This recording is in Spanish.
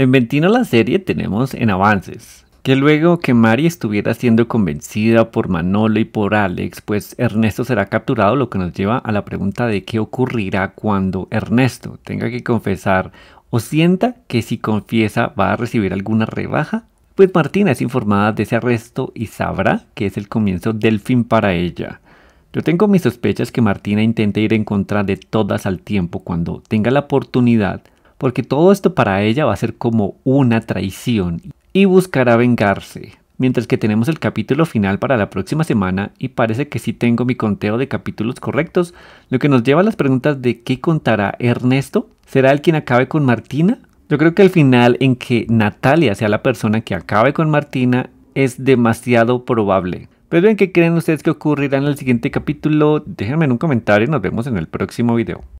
En Ventino la serie tenemos en avances, que luego que Mari estuviera siendo convencida por Manolo y por Alex, pues Ernesto será capturado, lo que nos lleva a la pregunta de qué ocurrirá cuando Ernesto tenga que confesar o sienta que si confiesa va a recibir alguna rebaja. Pues Martina es informada de ese arresto y sabrá que es el comienzo del fin para ella. Yo tengo mis sospechas que Martina intente ir en contra de todas al tiempo cuando tenga la oportunidad porque todo esto para ella va a ser como una traición y buscará vengarse. Mientras que tenemos el capítulo final para la próxima semana y parece que sí tengo mi conteo de capítulos correctos, lo que nos lleva a las preguntas de qué contará Ernesto. ¿Será el quien acabe con Martina? Yo creo que el final en que Natalia sea la persona que acabe con Martina es demasiado probable. Pero pues bien, ¿qué creen ustedes que ocurrirá en el siguiente capítulo? Déjenme en un comentario y nos vemos en el próximo video.